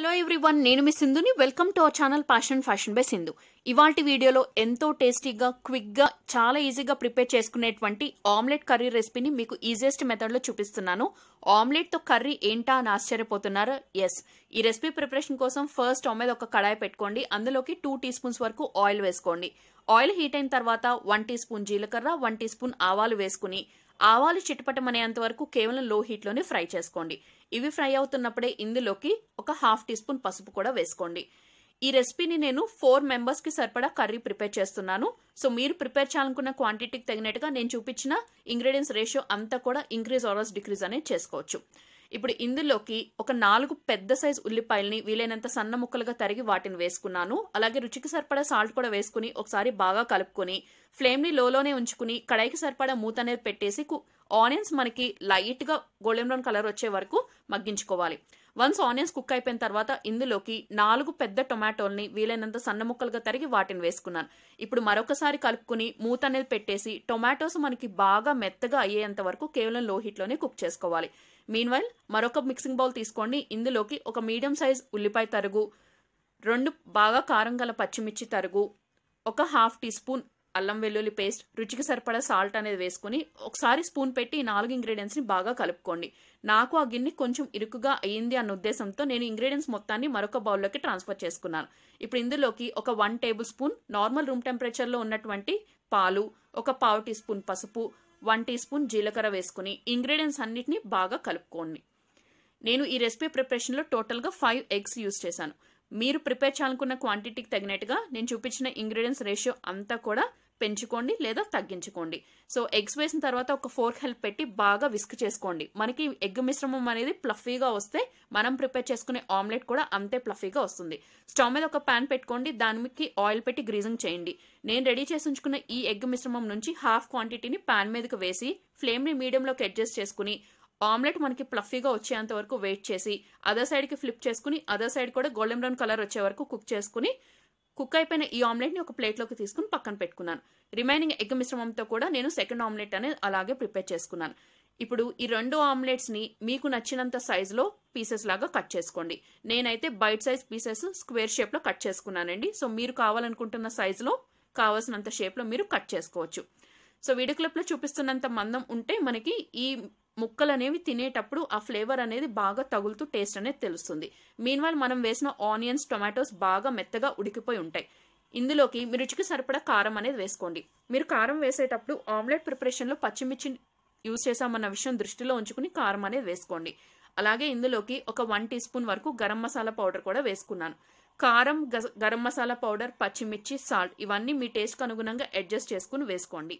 hello everyone నేను మీ సింధుని welcome to our channel passion fashion by Sindhu ఇవాళ వీడియోలో ఎంతో టేస్టీగా క్విక్గా చాలా ఈజీగా ప్రిపేర్ చేసుకునేటువంటి ఆమ్లెట్ కర్రీ రెసిపీని మీకు ఈజియెస్ట్ మెథడ్లో చూపిస్తున్నాను ఆమ్లెట్తో కర్రీ ఏంటా అని ఆశ్చర్యపోతున్నారు ఎస్ ఈ రెసిపీ ప్రిపరేషన్ కోసం ఫస్ట్ ఆమెద ఒక కడాయి పెట్టుకోండి అందులోకి టూ టీ స్పూన్స్ వరకు ఆయిల్ వేసుకోండి ఆయిల్ హీట్ అయిన తర్వాత వన్ టీ స్పూన్ జీలకర్ర వన్ టీ స్పూన్ ఆవాలు వేసుకుని ఆవాలు చిటపటమనేంత వరకు కేవలం లో హీట్లోనే ఫ్రై చేసుకోండి ఇవి ఫ్రై అవుతున్నప్పుడే ఇందులోకి ఒక హాఫ్ టీ స్పూన్ పసుపు కూడా వేసుకోండి ఈ రెసిపీని నేను ఫోర్ మెంబర్స్కి సరిపడా కర్రీ ప్రిపేర్ చేస్తున్నాను సో మీరు ప్రిపేర్ చేయాలనుకున్న క్వాంటిటీకి తగినట్టుగా నేను చూపించిన ఇంగ్రీడియంట్స్ రేషియో అంతా కూడా ఇంక్రీజ్ ఆర్స్ డిక్రీజ్ అనేది చేసుకోవచ్చు ఇప్పుడు ఇందులోకి ఒక నాలుగు పెద్ద సైజు ఉల్లిపాయల్ని వీలైనంత సన్న ముక్కలుగా తరిగి వాటిని వేసుకున్నాను అలాగే రుచికి సరిపడా సాల్ట్ కూడా వేసుకుని ఒకసారి బాగా కలుపుకొని ఫ్లేమ్ని లోలోనే ఉంచుకుని కడాయికి సరిపడా మూత అనేది పెట్టేసి ఆనియన్స్ మనకి లైట్గా గోల్డెన్ బ్రౌన్ కలర్ వచ్చే వరకు మగ్గించుకోవాలి వన్స్ ఆనియన్స్ కుక్ అయిపోయిన తర్వాత ఇందులోకి నాలుగు పెద్ద టొమాటోల్ని వీలైనంత సన్న ముక్కలుగా తరిగి వాటిని వేసుకున్నాను ఇప్పుడు మరొకసారి కలుపుకుని మూత అనేది పెట్టేసి టొమాటోస్ మనకి బాగా మెత్తగా అయ్యేంత వరకు కేవలం లో హీట్లోనే కుక్ చేసుకోవాలి మీన్ వైల్ మరొక మిక్సింగ్ బౌల్ తీసుకోండి ఇందులోకి ఒక మీడియం సైజ్ ఉల్లిపాయ తరుగు రెండు బాగా కారం గల పచ్చిమిర్చి తరుగు ఒక హాఫ్ టీ స్పూన్ అల్లం వెల్లుల్లి పేస్ట్ రుచికి సరిపడా సాల్ట్ అనేది వేసుకుని ఒకసారి స్పూన్ పెట్టి ఈ నాలుగు ఇంగ్రీడియంట్స్ని బాగా కలుపుకోండి నాకు ఆ గిన్నె కొంచెం ఇరుకుగా అయ్యింది అన్న ఉద్దేశంతో నేను ఇంగ్రీడియంట్స్ మొత్తాన్ని మరొక బౌల్లోకి ట్రాన్స్ఫర్ చేసుకున్నాను ఇప్పుడు ఇందులోకి ఒక one table spoon normal room టెంపరేచర్లో ఉన్నటువంటి పాలు ఒక పావు టీ స్పూన్ పసుపు వన్ టీ స్పూన్ జీలకర్ర వేసుకుని ఇంగ్రీడియంట్స్ అన్నిటిని బాగా కలుపుకోండి నేను ఈ రెసిపీ ప్రిపరేషన్లో టోటల్గా ఫైవ్ ఎగ్స్ యూజ్ చేశాను మీరు ప్రిపేర్ చేయాలనుకున్న క్వాంటిటీకి తగినట్టుగా నేను చూపించిన ఇంగ్రీడియంట్స్ రేషియో అంతా కూడా పెంచుకోండి లేదా తగ్గించుకోండి సో ఎగ్స్ వేసిన తర్వాత ఒక ఫోర్క్ హెల్ప్ పెట్టి బాగా విస్క్ చేసుకోండి మనకి ఎగ్ మిశ్రమం అనేది ప్లఫీగా వస్తే మనం ప్రిపేర్ చేసుకునే ఆమ్లెట్ కూడా అంతే ప్లఫీగా వస్తుంది స్టవ్ మీద ఒక ప్యాన్ పెట్టుకోండి దానికి ఆయిల్ పెట్టి గ్రీజింగ్ చేయండి నేను రెడీ చేసి ఉంచుకున్న ఈ ఎగ్ మిశ్రమం నుంచి హాఫ్ క్వాంటిటీని ప్యాన్ మీదకి వేసి ఫ్లేమ్ని మీడియంలోకి అడ్జస్ట్ చేసుకుని ఆమ్లెట్ మనకి ప్లఫీగా వచ్చేంత వరకు వెయిట్ చేసి అదర్ సైడ్కి ఫ్లిప్ చేసుకుని అదర్ సైడ్ కూడా గోల్డెన్ బ్రౌన్ కలర్ వచ్చే వరకు కుక్ చేసుకుని కుక్ అయిపోయిన ఈ ఆమ్లెట్ని ఒక ప్లేట్లోకి తీసుకుని పక్కన పెట్టుకున్నాను రిమైనింగ్ ఎగ్ మిశ్రమంతో కూడా నేను సెకండ్ ఆమ్లెట్ అనేది అలాగే ప్రిపేర్ చేసుకున్నాను ఇప్పుడు ఈ రెండు ఆమ్లెట్స్ని మీకు నచ్చినంత సైజులో పీసెస్ లాగా కట్ చేసుకోండి నేనైతే బైట్ సైజ్ పీసెస్ స్క్వేర్ షేప్లో కట్ చేసుకున్నానండి సో మీరు కావాలనుకుంటున్న సైజులో కావాల్సినంత షేప్లో మీరు కట్ చేసుకోవచ్చు సో వీడియో లో చూపిస్తున్నంత మందం ఉంటే మనకి ఈ ముక్కలు అనేవి తినేటప్పుడు ఆ ఫ్లేవర్ అనేది బాగా తగులుతూ టేస్ట్ అనేది తెలుస్తుంది మీన్వాల్ మనం వేసిన ఆనియన్స్ టొమాటోస్ బాగా మెత్తగా ఉడికిపోయి ఉంటాయి ఇందులోకి మీ రుచికి సరిపడా కారం అనేది వేసుకోండి మీరు కారం వేసేటప్పుడు ఆమ్లెట్ ప్రిపరేషన్లో పచ్చిమిర్చి యూజ్ చేసామన్న విషయం దృష్టిలో ఉంచుకుని కారం అనేది వేసుకోండి అలాగే ఇందులోకి ఒక వన్ టీ స్పూన్ వరకు గరం మసాలా పౌడర్ కూడా వేసుకున్నాను కారం గరం మసాలా పౌడర్ పచ్చిమిర్చి సాల్ట్ ఇవన్నీ మీ టేస్ట్కి అనుగుణంగా అడ్జస్ట్ చేసుకుని వేసుకోండి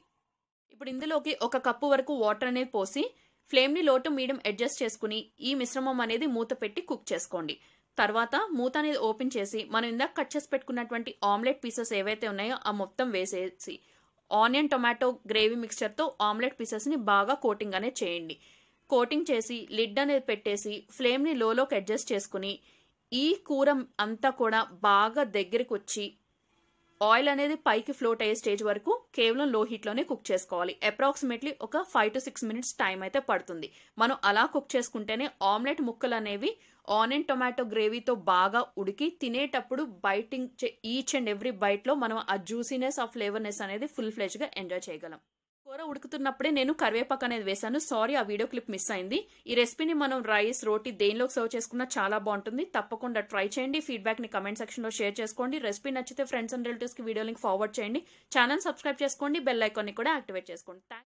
ఇప్పుడు ఇందులోకి ఒక కప్పు వరకు వాటర్ అనేది పోసి ఫ్లేమ్ని లోటు మీడియం అడ్జస్ట్ చేసుకుని ఈ మిశ్రమం అనేది మూత పెట్టి కుక్ చేసుకోండి తర్వాత మూత అనేది ఓపెన్ చేసి మనం ఇందాక కట్ చేసి పెట్టుకున్నటువంటి ఆమ్లెట్ పీసెస్ ఏవైతే ఉన్నాయో ఆ మొత్తం వేసేసి ఆనియన్ టొమాటో గ్రేవీ మిక్స్చర్తో ఆమ్లెట్ పీసెస్ని బాగా కోటింగ్ అనేది చేయండి కోటింగ్ చేసి లిడ్ అనేది పెట్టేసి ఫ్లేమ్ని లోలోకి అడ్జస్ట్ చేసుకుని ఈ కూర అంతా కూడా బాగా దగ్గరికి వచ్చి ఆయిల్ అనేది పైకి ఫ్లోట్ అయ్యే స్టేజ్ వరకు కేవలం లో హీట్లోనే కుక్ చేసుకోవాలి అప్రాక్సిమేట్లీ ఒక five to six minutes time అయితే పడుతుంది మనం అలా కుక్ చేసుకుంటేనే ఆమ్లెట్ ముక్కలు అనేవి ఆనియన్ టొమాటో గ్రేవీతో బాగా ఉడికి తినేటప్పుడు బైటింగ్ ఈచ్ అండ్ ఎవ్రీ బైట్లో మనం ఆ జ్యూసీనెస్ ఆ ఫ్లేవర్నెస్ అనేది ఫుల్ ఫ్లెజ్గా ఎంజాయ్ చేయగలం కూర ఉడుకుతున్నప్పుడే నేను కరివేపాకు అనేది వేశాను సారీ ఆ వీడియో క్లిప్ మిస్ అయింది ఈ రెసిపీని మనం రైస్ రోటీ దేనిలోకి సర్వ్ చేసుకున్నా చాలా బాగుంటుంది తప్పకుండా ట్రై చేయండి ఫీడ్బ్యాక్ని కమెంట్ సెక్షన్లో షేర్ చేసుకోండి రెసిపీ నచ్చితే ఫ్రెండ్స్ అండ్ రిలేటివ్స్కి వీడియో లింక్ ఫార్వర్డ్ చేయండి ఛానల్ సబ్స్క్రైబ్ చేసుకోండి బెల్ ఐకాన్ని కూడా యాక్టివేట్ చేసుకోండి